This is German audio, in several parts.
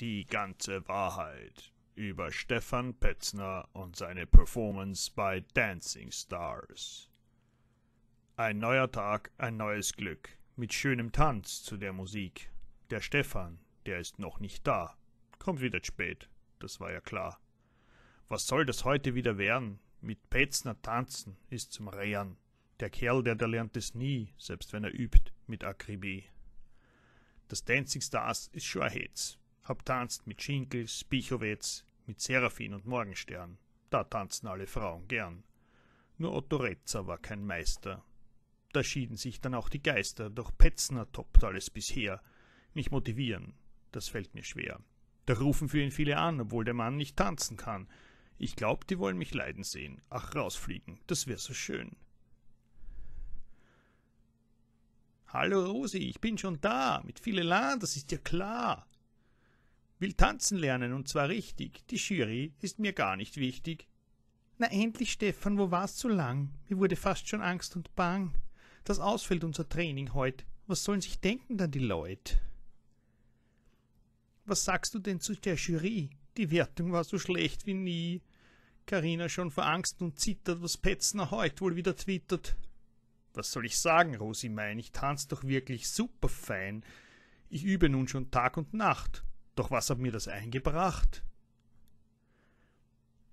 Die ganze Wahrheit über Stefan Petzner und seine Performance bei Dancing Stars. Ein neuer Tag, ein neues Glück. Mit schönem Tanz zu der Musik. Der Stefan, der ist noch nicht da. Kommt wieder spät, das war ja klar. Was soll das heute wieder werden? Mit Petzner tanzen ist zum Rehren. Der Kerl, der, da lernt es nie, selbst wenn er übt, mit Akribie. Das Dancing Stars ist schon ein Hetz. Hab tanzt mit Schinkel, Spichowitz, mit Seraphin und Morgenstern. Da tanzen alle Frauen gern. Nur Otto Retzer war kein Meister. Da schieden sich dann auch die Geister, doch Petzner toppt alles bisher. Mich motivieren, das fällt mir schwer. Da rufen für ihn viele an, obwohl der Mann nicht tanzen kann. Ich glaub, die wollen mich leiden sehen. Ach, rausfliegen, das wär so schön. Hallo Rosi, ich bin schon da, mit viele Lahn, das ist ja klar. Will tanzen lernen und zwar richtig. Die Jury ist mir gar nicht wichtig. Na endlich, Stefan, wo war's so lang? Mir wurde fast schon Angst und Bang. Das ausfällt unser Training heut. Was sollen sich denken dann die Leut? Was sagst du denn zu der Jury? Die Wertung war so schlecht wie nie. Karina schon vor Angst und zittert, was Petzner heut wohl wieder twittert. Was soll ich sagen, Rosi mein, ich tanz doch wirklich superfein. Ich übe nun schon Tag und Nacht. Doch was hat mir das eingebracht?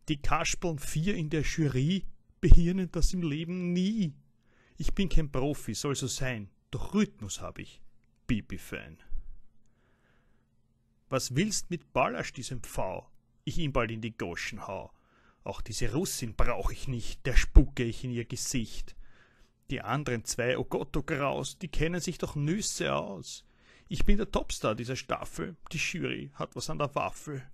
Die Kaspeln vier in der Jury behirnen das im Leben nie. Ich bin kein Profi, soll so sein, doch Rhythmus habe ich. Bibi-Fan. Was willst mit Ballasch, diesem Pfau? Ich ihn bald in die Goschen hau. Auch diese Russin brauch ich nicht, der spucke ich in ihr Gesicht. Die anderen zwei, o oh Gott, o oh Graus, die kennen sich doch Nüsse aus. Ich bin der Topstar dieser Staffel. Die Jury hat was an der Waffel.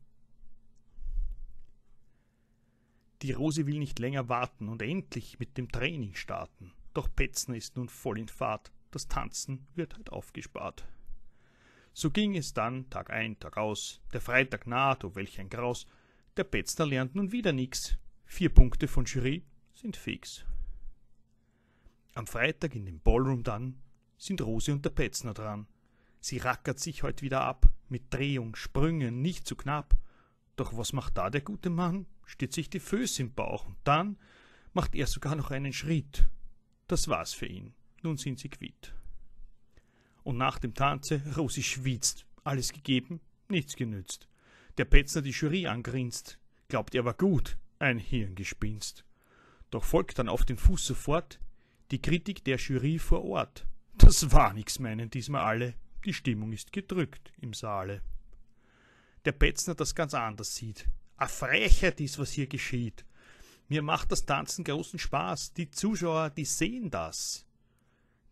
Die Rose will nicht länger warten und endlich mit dem Training starten. Doch Petzner ist nun voll in Fahrt. Das Tanzen wird halt aufgespart. So ging es dann Tag ein, Tag aus. Der Freitag naht, oh welch ein Graus. Der Petzner lernt nun wieder nix. Vier Punkte von Jury sind fix. Am Freitag in dem Ballroom dann sind Rose und der Petzner dran. Sie rackert sich heut wieder ab, mit Drehung, Sprüngen, nicht zu knapp. Doch was macht da der gute Mann? Steht sich die Föß im Bauch und dann macht er sogar noch einen Schritt. Das war's für ihn. Nun sind sie quitt. Und nach dem Tanze, Rosi schwitzt. Alles gegeben, nichts genützt. Der Petzner die Jury angrinst. Glaubt, er war gut. Ein Hirngespinst. Doch folgt dann auf den Fuß sofort die Kritik der Jury vor Ort. Das war nix, meinen diesmal alle. Die Stimmung ist gedrückt im Saale. Der Betzner das ganz anders sieht. A Frechheit ist, was hier geschieht. Mir macht das Tanzen großen Spaß. Die Zuschauer, die sehen das.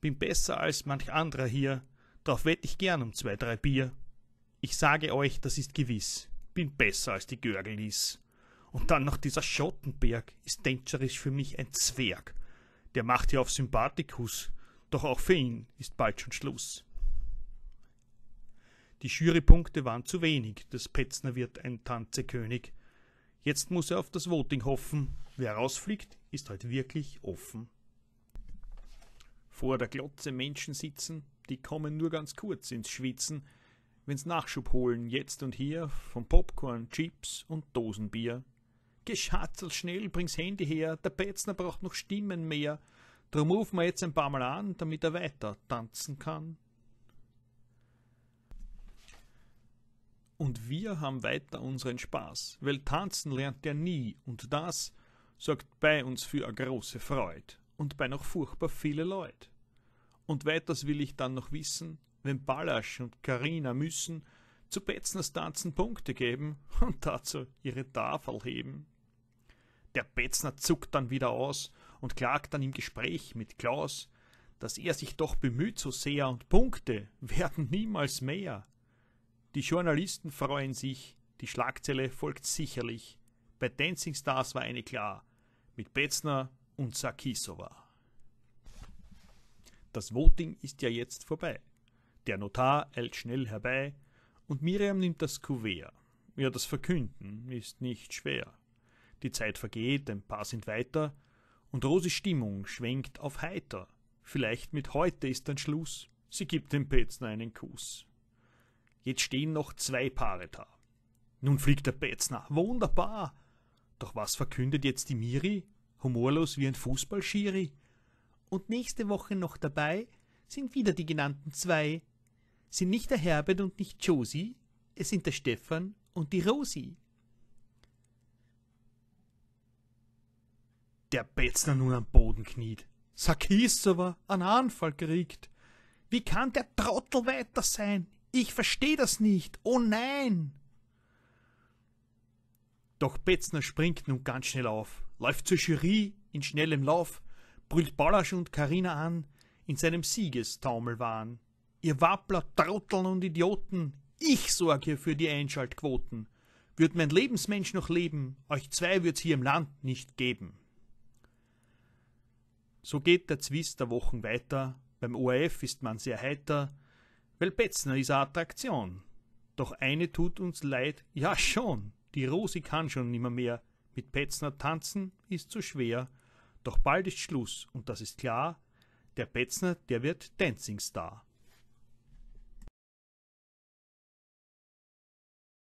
Bin besser als manch anderer hier. Drauf wett ich gern um zwei, drei Bier. Ich sage euch, das ist gewiss. Bin besser als die Görgelis. Und dann noch dieser Schottenberg ist Dentscherich für mich ein Zwerg. Der macht hier auf Sympathikus. Doch auch für ihn ist bald schon Schluss. Die Jurypunkte waren zu wenig, das Petzner wird ein Tanzekönig. Jetzt muss er auf das Voting hoffen. Wer rausfliegt, ist halt wirklich offen. Vor der Glotze Menschen sitzen, die kommen nur ganz kurz ins Schwitzen, wenn's Nachschub holen, jetzt und hier, von Popcorn, Chips und Dosenbier. Geschatzel schnell, bring's Handy her, der Petzner braucht noch Stimmen mehr, drum rufen wir jetzt ein paar Mal an, damit er weiter tanzen kann. und wir haben weiter unseren Spaß, weil tanzen lernt er nie und das sorgt bei uns für eine große Freud und bei noch furchtbar viele Leute. Und weiters will ich dann noch wissen, wenn Ballasch und Karina müssen zu Betzners Tanzen Punkte geben und dazu ihre Tafel heben. Der Betzner zuckt dann wieder aus und klagt dann im Gespräch mit Klaus, dass er sich doch bemüht so sehr und Punkte werden niemals mehr. Die Journalisten freuen sich, die Schlagzeile folgt sicherlich. Bei Dancing Stars war eine klar, mit Betzner und Sarkisova. Das Voting ist ja jetzt vorbei. Der Notar eilt schnell herbei und Miriam nimmt das Kuvert. Ja, das Verkünden ist nicht schwer. Die Zeit vergeht, ein paar sind weiter und Rosi Stimmung schwenkt auf heiter. Vielleicht mit heute ist dann Schluss. Sie gibt dem Petzner einen Kuss. Jetzt stehen noch zwei Paare da. Nun fliegt der Betzner. Wunderbar. Doch was verkündet jetzt die Miri? Humorlos wie ein Fußballschiri. Und nächste Woche noch dabei sind wieder die genannten zwei. Sind nicht der Herbert und nicht Josie, es sind der Stefan und die Rosi. Der Betzner nun am Boden kniet. Sarkis aber einen Anfall kriegt. Wie kann der Trottel weiter sein? Ich verstehe das nicht. Oh nein! Doch Betzner springt nun ganz schnell auf, läuft zur Jury in schnellem Lauf, brüllt Ballasch und Karina an, in seinem Siegestaumelwahn. Ihr Wappler, Trotteln und Idioten, ich sorge für die Einschaltquoten. Wird mein Lebensmensch noch leben, euch zwei wird's hier im Land nicht geben. So geht der Zwist der Wochen weiter, beim ORF ist man sehr heiter, weil Betzner ist eine Attraktion. Doch eine tut uns leid, ja schon, die Rosi kann schon nimmer mehr. Mit Betzner tanzen ist zu schwer. Doch bald ist Schluss, und das ist klar, der Betzner, der wird Dancing Star.